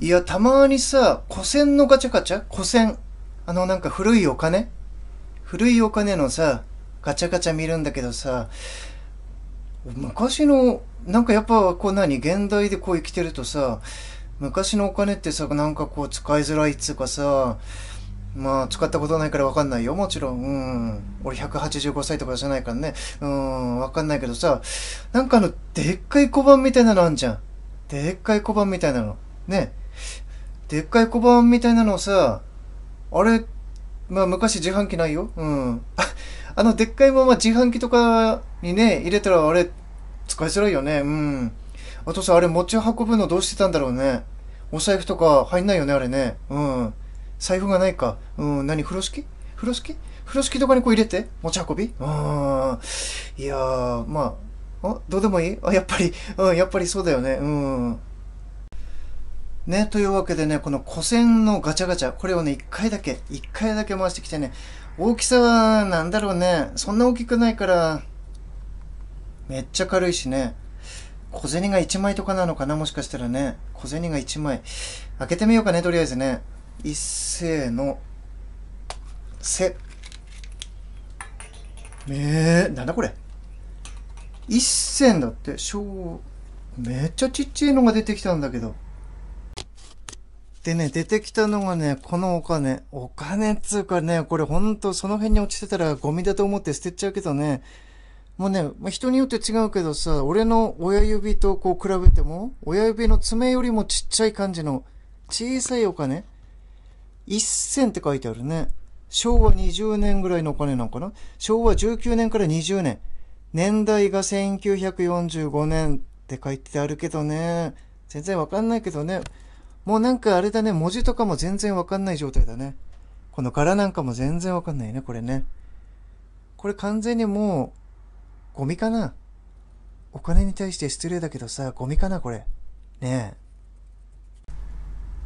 いや、たまにさ、古銭のガチャガチャ古銭。あの、なんか古いお金古いお金のさ、ガチャガチャ見るんだけどさ、昔の、なんかやっぱこう何現代でこう生きてるとさ、昔のお金ってさ、なんかこう使いづらいっつうかさ、まあ、使ったことないからわかんないよ。もちろん。うん。俺185歳とかじゃないからね。うん、わかんないけどさ、なんかあの、でっかい小判みたいなのあんじゃん。でっかい小判みたいなの。ね。でっかい小判みたいなのをさ、あれ、まあ昔自販機ないよ。うん。あのでっかいまま自販機とかにね、入れたらあれ、使いづらいよね。うん。あとさ、あれ持ち運ぶのどうしてたんだろうね。お財布とか入んないよね、あれね。うん。財布がないか。うん、何風呂敷風呂敷風呂敷とかにこう入れて持ち運びうん。いやー、まあ、あ、どうでもいいあ、やっぱり、うん、やっぱりそうだよね。うん。ね、というわけでね、この古銭のガチャガチャ、これをね、1回だけ、1回だけ回してきてね、大きさはなんだろうね、そんな大きくないから、めっちゃ軽いしね、小銭が1枚とかなのかな、もしかしたらね、小銭が1枚。開けてみようかね、とりあえずね。一斉の、せ。えー、なんだこれ。一銭だって、小、めっちゃちっちゃいのが出てきたんだけど。でね、出てきたのがね、このお金。お金っつうかね、これほんとその辺に落ちてたらゴミだと思って捨てちゃうけどね、もうね、まあ、人によって違うけどさ、俺の親指とこう比べても、親指の爪よりもちっちゃい感じの小さいお金。一銭って書いてあるね。昭和20年ぐらいのお金なのかな昭和19年から20年。年代が1945年って書いてあるけどね。全然わかんないけどね。もうなんかあれだね、文字とかも全然わかんない状態だね。この柄なんかも全然わかんないね、これね。これ完全にもう、ゴミかなお金に対して失礼だけどさ、ゴミかな、これ。ねえ。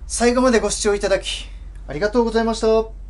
最後までご視聴いただき、ありがとうございました。